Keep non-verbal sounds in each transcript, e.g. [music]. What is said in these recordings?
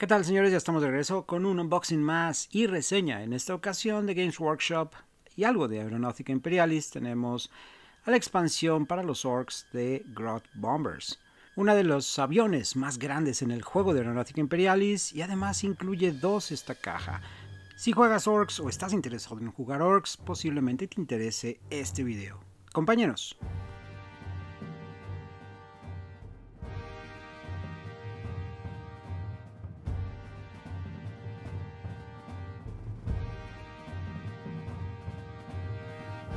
¿Qué tal señores? Ya estamos de regreso con un unboxing más y reseña en esta ocasión de Games Workshop y algo de Aeronáutica Imperialis. Tenemos a la expansión para los orcs de Grot Bombers, uno de los aviones más grandes en el juego de Aeronáutica Imperialis y además incluye dos esta caja. Si juegas orcs o estás interesado en jugar orcs, posiblemente te interese este video. Compañeros.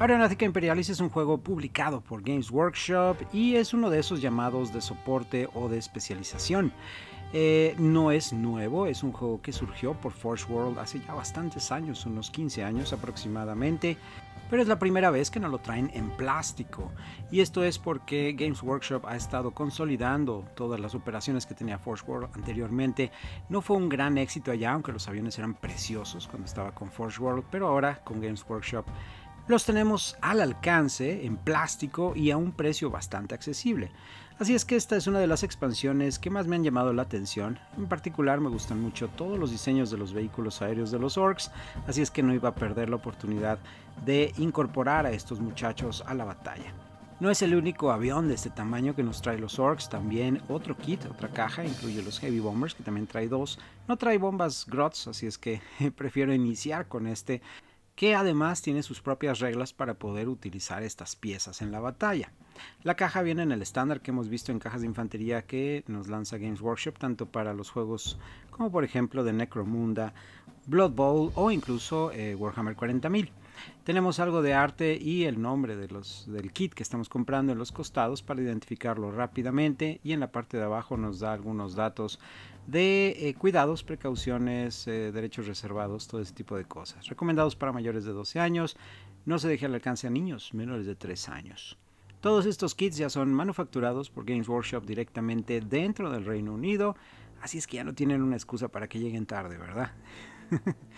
Aeronáutica Imperialis es un juego publicado por Games Workshop y es uno de esos llamados de soporte o de especialización. Eh, no es nuevo, es un juego que surgió por Forge World hace ya bastantes años, unos 15 años aproximadamente, pero es la primera vez que nos lo traen en plástico. Y esto es porque Games Workshop ha estado consolidando todas las operaciones que tenía Forge World anteriormente. No fue un gran éxito allá, aunque los aviones eran preciosos cuando estaba con Forge World, pero ahora con Games Workshop los tenemos al alcance, en plástico y a un precio bastante accesible. Así es que esta es una de las expansiones que más me han llamado la atención. En particular me gustan mucho todos los diseños de los vehículos aéreos de los orcs, así es que no iba a perder la oportunidad de incorporar a estos muchachos a la batalla. No es el único avión de este tamaño que nos trae los orcs, también otro kit, otra caja, incluye los heavy bombers que también trae dos. No trae bombas grots, así es que [laughs] prefiero iniciar con este que además tiene sus propias reglas para poder utilizar estas piezas en la batalla. La caja viene en el estándar que hemos visto en cajas de infantería que nos lanza Games Workshop tanto para los juegos como por ejemplo de Necromunda, Blood Bowl o incluso eh, Warhammer 40.000. Tenemos algo de arte y el nombre de los, del kit que estamos comprando en los costados para identificarlo rápidamente y en la parte de abajo nos da algunos datos de eh, cuidados, precauciones, eh, derechos reservados, todo ese tipo de cosas. Recomendados para mayores de 12 años, no se deje al alcance a niños menores de 3 años. Todos estos kits ya son manufacturados por Games Workshop directamente dentro del Reino Unido, así es que ya no tienen una excusa para que lleguen tarde, ¿verdad? [laughs]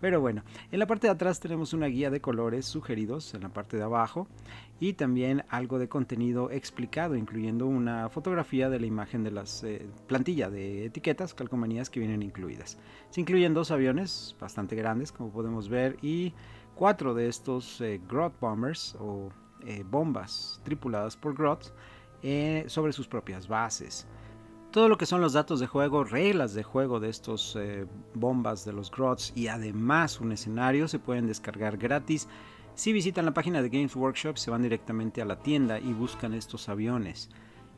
Pero bueno, en la parte de atrás tenemos una guía de colores sugeridos en la parte de abajo y también algo de contenido explicado, incluyendo una fotografía de la imagen de las eh, plantillas de etiquetas, calcomanías que vienen incluidas. Se incluyen dos aviones bastante grandes, como podemos ver, y cuatro de estos eh, Grot Bombers o eh, bombas tripuladas por Grot sobre sus propias bases todo lo que son los datos de juego, reglas de juego de estos eh, bombas de los grots y además un escenario se pueden descargar gratis. Si visitan la página de Games Workshop se van directamente a la tienda y buscan estos aviones.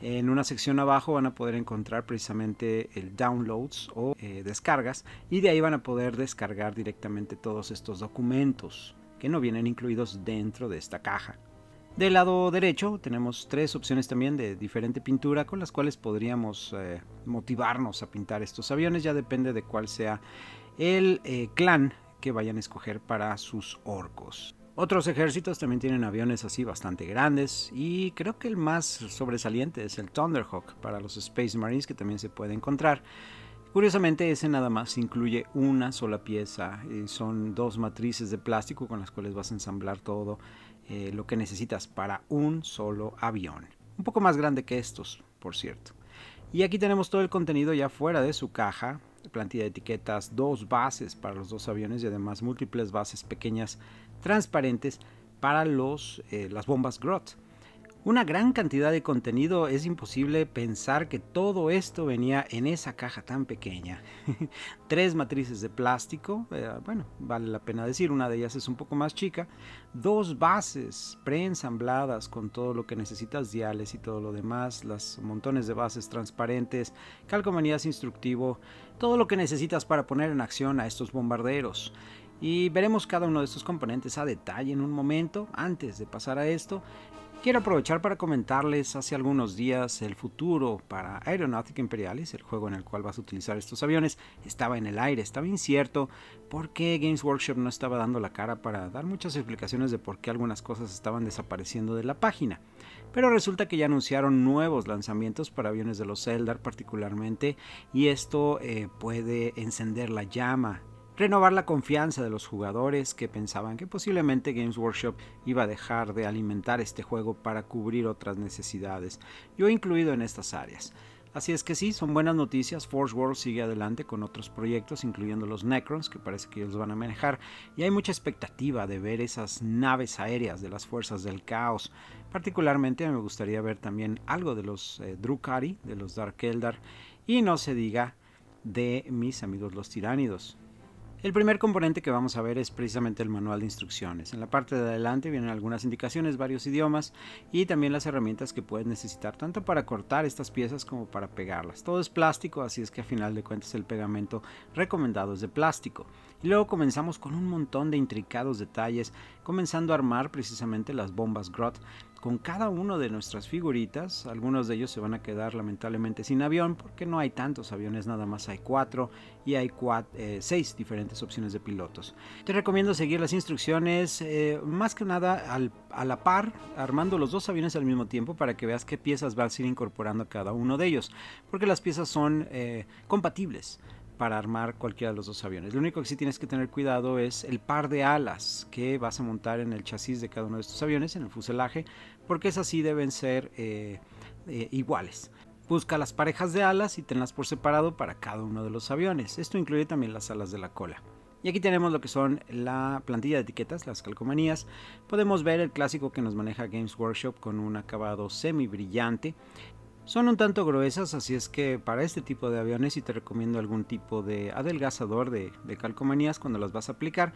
En una sección abajo van a poder encontrar precisamente el downloads o eh, descargas y de ahí van a poder descargar directamente todos estos documentos que no vienen incluidos dentro de esta caja. Del lado derecho tenemos tres opciones también de diferente pintura con las cuales podríamos eh, motivarnos a pintar estos aviones, ya depende de cuál sea el eh, clan que vayan a escoger para sus orcos. Otros ejércitos también tienen aviones así bastante grandes y creo que el más sobresaliente es el Thunderhawk para los Space Marines que también se puede encontrar. Curiosamente ese nada más incluye una sola pieza, son dos matrices de plástico con las cuales vas a ensamblar todo eh, lo que necesitas para un solo avión. Un poco más grande que estos, por cierto. Y aquí tenemos todo el contenido ya fuera de su caja. Plantilla de etiquetas, dos bases para los dos aviones y además múltiples bases pequeñas transparentes para eh, las bombas Grot una gran cantidad de contenido, es imposible pensar que todo esto venía en esa caja tan pequeña. [laughs] Tres matrices de plástico, eh, bueno, vale la pena decir, una de ellas es un poco más chica, dos bases preensambladas con todo lo que necesitas, diales y todo lo demás, los montones de bases transparentes, calcomanías instructivo, todo lo que necesitas para poner en acción a estos bombarderos. Y veremos cada uno de estos componentes a detalle en un momento. Antes de pasar a esto, Quiero aprovechar para comentarles hace algunos días el futuro para Aeronautica Imperialis, el juego en el cual vas a utilizar estos aviones. Estaba en el aire, estaba incierto porque Games Workshop no estaba dando la cara para dar muchas explicaciones de por qué algunas cosas estaban desapareciendo de la página. Pero resulta que ya anunciaron nuevos lanzamientos para aviones de los Eldar particularmente y esto eh, puede encender la llama renovar la confianza de los jugadores que pensaban que posiblemente Games Workshop iba a dejar de alimentar este juego para cubrir otras necesidades, yo incluido en estas áreas. Así es que sí, son buenas noticias. Forge World sigue adelante con otros proyectos, incluyendo los Necrons, que parece que ellos van a manejar. Y hay mucha expectativa de ver esas naves aéreas de las fuerzas del caos. Particularmente me gustaría ver también algo de los eh, Drukari, de los Dark Eldar. Y no se diga de mis amigos los tiránidos. El primer componente que vamos a ver es precisamente el manual de instrucciones. En la parte de adelante vienen algunas indicaciones, varios idiomas y también las herramientas que puedes necesitar tanto para cortar estas piezas como para pegarlas. Todo es plástico, así es que a final de cuentas el pegamento recomendado es de plástico. Y luego comenzamos con un montón de intricados detalles, comenzando a armar precisamente las bombas Grot con cada una de nuestras figuritas. Algunos de ellos se van a quedar lamentablemente sin avión porque no hay tantos aviones, nada más hay cuatro y hay eh, seis diferentes opciones de pilotos. Te recomiendo seguir las instrucciones eh, más que nada a la par, armando los dos aviones al mismo tiempo para que veas qué piezas vas a ir incorporando a cada uno de ellos, porque las piezas son eh, compatibles para armar cualquiera de los dos aviones. Lo único que sí tienes que tener cuidado es el par de alas que vas a montar en el chasis de cada uno de estos aviones, en el fuselaje, porque esas sí deben ser eh, eh, iguales. Busca las parejas de alas y tenlas por separado para cada uno de los aviones. Esto incluye también las alas de la cola. Y aquí tenemos lo que son la plantilla de etiquetas, las calcomanías. Podemos ver el clásico que nos maneja Games Workshop con un acabado semi brillante. Son un tanto gruesas, así es que para este tipo de aviones sí te recomiendo algún tipo de adelgazador de, calcomanías cuando las vas a aplicar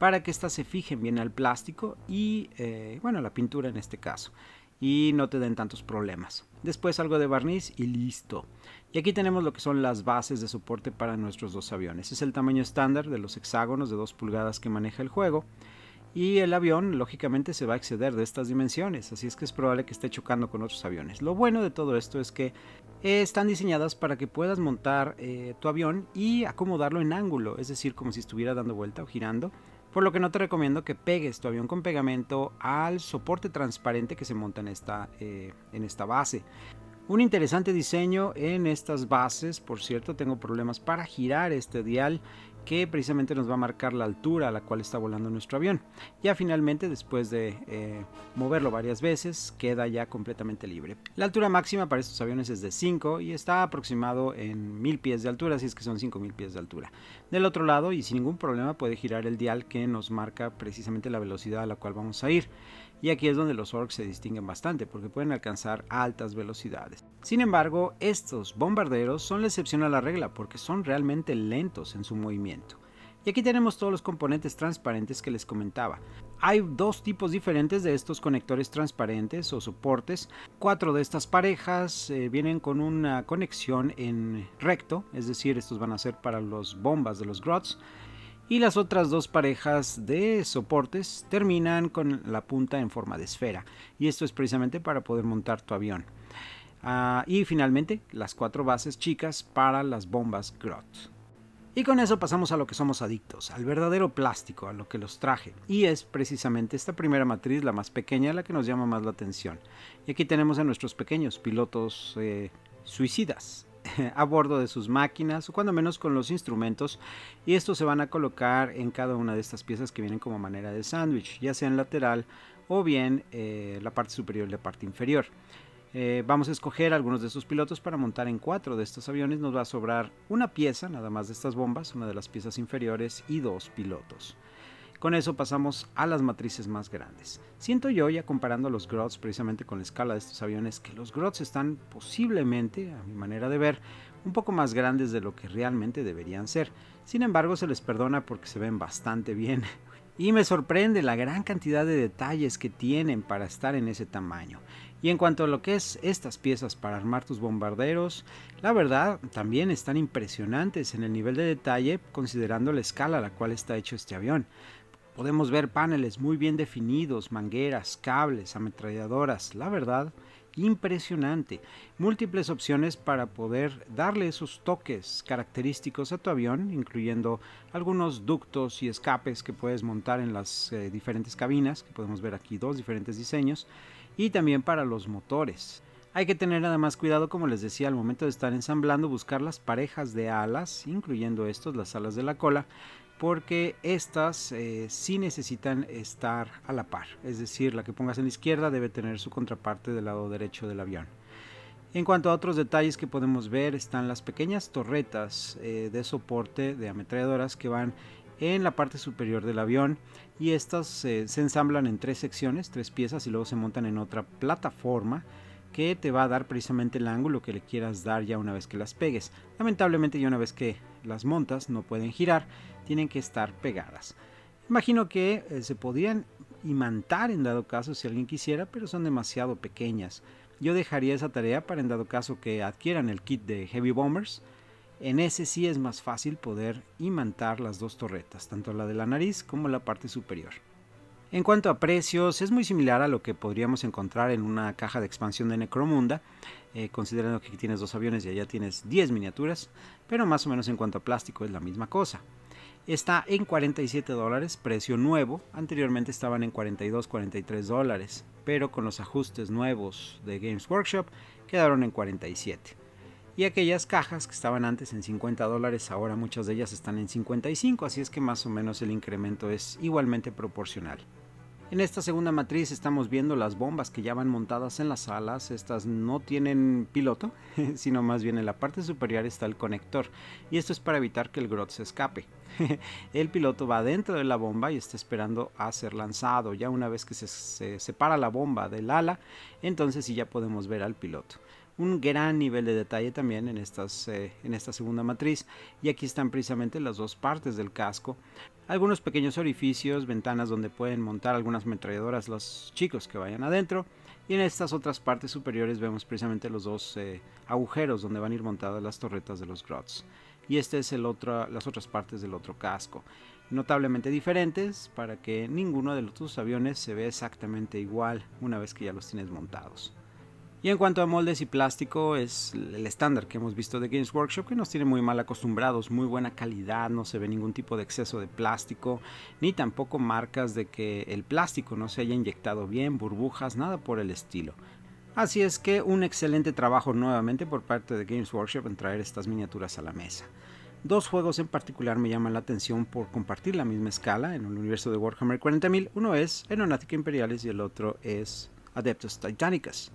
para que éstas se fijen bien al plástico y, eh, bueno, bueno, la pintura en este caso y no te den tantos problemas. Después algo de barniz y listo. Y aquí tenemos lo que son las bases de soporte para nuestros dos aviones. Es el tamaño estándar de los hexágonos de 2 pulgadas que maneja el juego y el avión lógicamente se va a exceder de estas dimensiones, así es que es probable que esté chocando con otros aviones. Lo bueno de todo esto es que eh, están diseñadas para que puedas montar eh, tu avión y acomodarlo en ángulo, es decir, como si estuviera dando vuelta o girando. Por lo que no te recomiendo que pegues tu avión con pegamento al soporte transparente que se monta en esta, eh, en esta base. Un interesante diseño en estas bases, por cierto, tengo problemas para girar este dial que precisamente nos va a marcar la altura a la cual está volando nuestro avión. Ya finalmente, después de eh, moverlo varias veces, queda ya completamente libre. La altura máxima para estos aviones es de 5 y está aproximado en 1000 pies de altura, así es que son 5000 pies de altura. Del otro lado, y sin ningún problema, puede girar el dial que nos marca precisamente la velocidad a la cual vamos a ir y aquí es donde los orcs se distinguen bastante porque pueden alcanzar altas velocidades. Sin embargo, estos bombarderos son la excepción a la regla porque son realmente lentos en su movimiento. Y aquí tenemos todos los componentes transparentes que les comentaba. Hay dos tipos diferentes de estos conectores transparentes o soportes. Cuatro de estas parejas eh, vienen con una conexión en recto, es decir, estos van a ser para las bombas de los grots y las otras dos parejas de soportes terminan con la punta en forma de esfera y esto es precisamente para poder montar tu avión. Ah, y finalmente las cuatro bases chicas para las bombas Grot. Y con eso pasamos a lo que somos adictos, al verdadero plástico, a lo que los traje. Y es precisamente esta primera matriz, la más pequeña, la que nos llama más la atención. Y aquí tenemos a nuestros pequeños pilotos eh, suicidas. [laughs] a bordo de sus máquinas o cuando menos con los instrumentos y estos se van a colocar en cada una de estas piezas que vienen como manera de sándwich, ya sea en lateral o bien eh, la parte superior y la parte inferior. Eh, vamos a escoger algunos de estos pilotos para montar en cuatro de estos aviones. Nos va a sobrar una pieza, nada más de estas bombas, una de las piezas inferiores y dos pilotos. Con eso pasamos a las matrices más grandes. Siento yo, ya comparando los Grots precisamente con la escala de estos aviones, que los Grots están posiblemente, a mi manera de ver, un poco más grandes de lo que realmente deberían ser. Sin embargo, se les perdona porque se ven bastante bien. [laughs] Y me sorprende la gran cantidad de detalles que tienen para estar en ese tamaño. Y en cuanto a lo que es estas piezas para armar tus bombarderos, la verdad también están impresionantes en el nivel de detalle considerando la escala a la cual está hecho este avión. Podemos ver paneles muy bien definidos, mangueras, cables, ametralladoras, la verdad, impresionante. Múltiples opciones para poder darle esos toques característicos a tu avión, incluyendo algunos ductos y escapes que puedes montar en las eh, diferentes cabinas, que podemos ver aquí dos diferentes diseños, y también para los motores. Hay que tener además cuidado, como les decía, al momento de estar ensamblando, buscar las parejas de alas, incluyendo estos, las alas de la cola, porque estas eh, sí necesitan estar a la par. Es decir, la que pongas en la izquierda debe tener su contraparte del lado derecho del avión. En cuanto a otros detalles que podemos ver, están las pequeñas torretas eh, de soporte de ametralladoras que van en la parte superior del avión y estas eh, se ensamblan en tres secciones, tres piezas y luego se montan en otra plataforma que te va a dar precisamente el ángulo que le quieras dar ya una vez que las pegues. Lamentablemente ya una vez que las montas no pueden girar, tienen que estar pegadas. Imagino que eh, se podrían imantar en dado caso si alguien quisiera, pero son demasiado pequeñas. Yo dejaría esa tarea para en dado caso que adquieran el kit de Heavy Bombers. En ese sí es más fácil poder imantar las dos torretas, tanto la de la nariz como la parte superior. En cuanto a precios, es muy similar a lo que podríamos encontrar en una caja de expansión de Necromunda, eh, considerando que aquí tienes dos aviones y allá tienes 10 miniaturas, pero más o menos en cuanto a plástico es la misma cosa. Está en 47 dólares, precio nuevo, anteriormente estaban en 42, 43 dólares, pero con los ajustes nuevos de Games Workshop quedaron en 47. Y aquellas cajas que estaban antes en 50 dólares, ahora muchas de ellas están en 55, así es que más o menos el incremento es igualmente proporcional. En esta segunda matriz estamos viendo las bombas que ya van montadas en las alas. Estas no tienen piloto, [laughs] sino más bien en la parte superior está el conector. Y esto es para evitar que el grot se escape. [laughs] El piloto va dentro de la bomba y está esperando a ser lanzado. Ya una vez que se, separa la bomba del ala, entonces sí ya podemos ver al piloto un gran nivel de detalle también en, estas, eh, en esta segunda matriz. Y aquí están precisamente las dos partes del casco. Algunos pequeños orificios, ventanas donde pueden montar algunas ametralladoras los chicos que vayan adentro. Y en estas otras partes superiores vemos precisamente los dos eh, agujeros donde van a ir montadas las torretas de los grots. Y este es el otro, las otras partes del otro casco. Notablemente diferentes para que ninguno de los tus aviones se vea exactamente igual una vez que ya los tienes montados. Y en cuanto a moldes y plástico, es el estándar que hemos visto de Games Workshop, que nos tiene muy mal acostumbrados, muy buena calidad, no se ve ningún tipo de exceso de plástico, ni tampoco marcas de que el plástico no se haya inyectado bien, burbujas, nada por el estilo. Así es que un excelente trabajo nuevamente por parte de Games Workshop en traer estas miniaturas a la mesa. Dos juegos en particular me llaman la atención por compartir la misma escala en el universo de Warhammer 40.000. Uno es Enonática Imperiales y el otro es Adeptos Titanicus.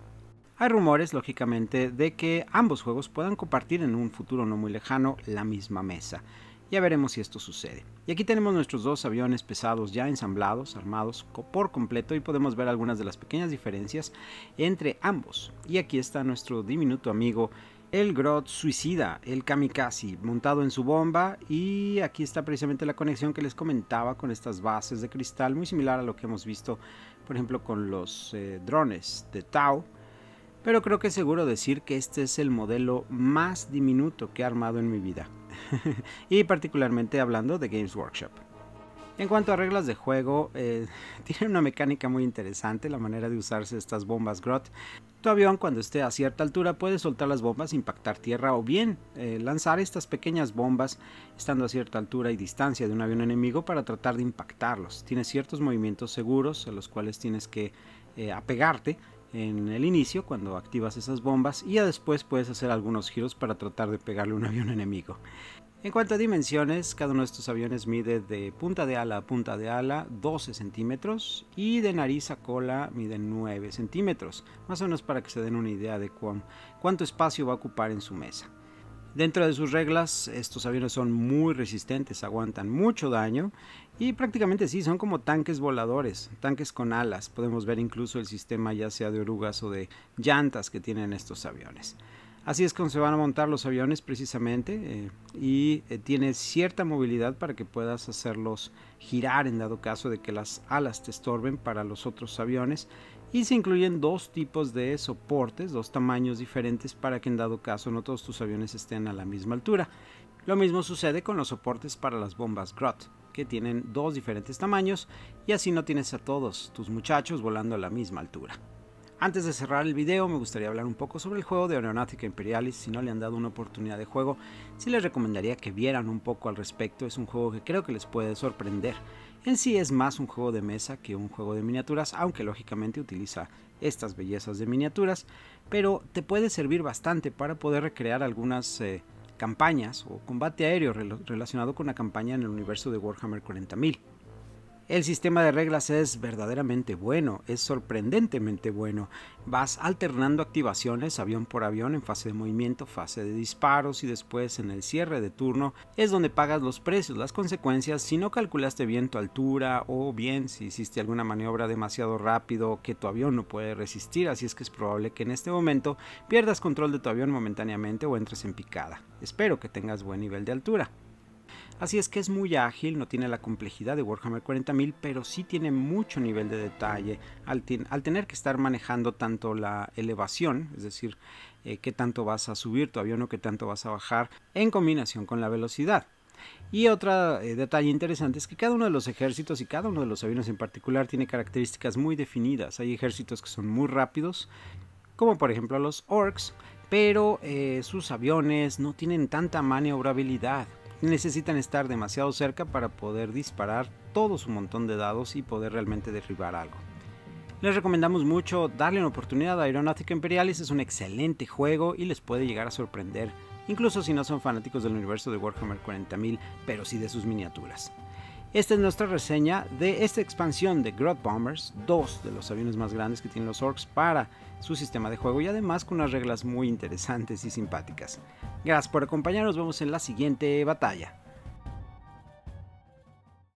Hay rumores, lógicamente, de que ambos juegos puedan compartir en un futuro no muy lejano la misma mesa. Ya veremos si esto sucede. Y aquí tenemos nuestros dos aviones pesados ya ensamblados, armados por completo y podemos ver algunas de las pequeñas diferencias entre ambos. Y aquí está nuestro diminuto amigo, el Grot Suicida, el Kamikaze, montado en su bomba y aquí está precisamente la conexión que les comentaba con estas bases de cristal, muy similar a lo que hemos visto, por ejemplo, con los eh, drones de Tau pero creo que es seguro decir que este es el modelo más diminuto que he armado en mi vida, [laughs] y particularmente hablando de Games Workshop. En cuanto a reglas de juego, eh, [laughs] tiene una mecánica muy interesante la manera de usarse estas bombas Grot. Tu avión cuando esté a cierta altura puede soltar las bombas, impactar tierra o bien eh, lanzar estas pequeñas bombas estando a cierta altura y distancia de un avión enemigo para tratar de impactarlos. Tiene ciertos movimientos seguros a los cuales tienes que eh, apegarte en el inicio cuando activas esas bombas y ya después puedes hacer algunos giros para tratar de pegarle un [laughs] avión enemigo. En cuanto a dimensiones, cada uno de estos aviones mide de punta de ala a punta de ala 12 centímetros y de nariz a cola mide 9 centímetros, más o menos para que se den una idea de cuánto espacio va a ocupar en su mesa. Dentro de sus reglas, estos aviones son muy resistentes, aguantan mucho daño y prácticamente sí, son como tanques voladores, tanques con alas. Podemos ver incluso el sistema ya sea de orugas o de llantas que tienen estos aviones. Así es como se van a montar los aviones precisamente eh, y eh, tiene cierta movilidad para que puedas hacerlos girar en dado caso de que las alas te estorben para los otros aviones y se incluyen dos tipos de soportes, dos tamaños diferentes para que en dado caso no todos tus aviones estén a la misma altura. Lo mismo sucede con los soportes para las bombas Grot, que tienen dos diferentes tamaños y así no tienes a todos tus muchachos volando a la misma altura. Antes de cerrar el video me gustaría hablar un poco sobre el juego de Aeronáutica Imperialis, si no le han dado una oportunidad de juego, sí les recomendaría que vieran un poco al respecto, es un juego que creo que les puede sorprender. En sí es más un juego de mesa que un juego de miniaturas, aunque lógicamente utiliza estas bellezas de miniaturas, pero te puede servir bastante para poder recrear algunas eh, campañas o combate aéreo relacionado con la campaña en el universo de Warhammer 40.000. El sistema de reglas es verdaderamente bueno, es sorprendentemente bueno. Vas alternando activaciones avión por avión en fase de movimiento, fase de disparos y después en el cierre de turno es donde pagas los precios, las consecuencias si no calculaste bien tu altura o bien si hiciste alguna maniobra demasiado rápido que tu avión no puede resistir, así es que es probable que en este momento pierdas control de tu avión momentáneamente o entres en picada. Espero que tengas buen nivel de altura. Así es que es muy ágil, no tiene la complejidad de Warhammer 40.000, pero sí tiene mucho nivel de detalle al, tener que estar manejando tanto la elevación, es decir, eh, qué tanto vas a subir tu avión o qué tanto vas a bajar, en combinación con la velocidad. Y otro eh, detalle interesante es que cada uno de los ejércitos y cada uno de los aviones en particular tiene características muy definidas. Hay ejércitos que son muy rápidos, como por ejemplo los orcs, pero eh, sus aviones no tienen tanta maniobrabilidad necesitan estar demasiado cerca para poder disparar todo su montón de dados y poder realmente derribar algo. Les recomendamos mucho darle una oportunidad a Aeronautica Imperialis, es un excelente juego y les puede llegar a sorprender, incluso si no son fanáticos del universo de Warhammer 40.000, pero sí de sus miniaturas. Esta es nuestra reseña de esta expansión de Grot Bombers, dos de los aviones más grandes que tienen los orcs para su sistema de juego y además con unas reglas muy interesantes y simpáticas. Gracias por acompañarnos, vemos en la siguiente batalla.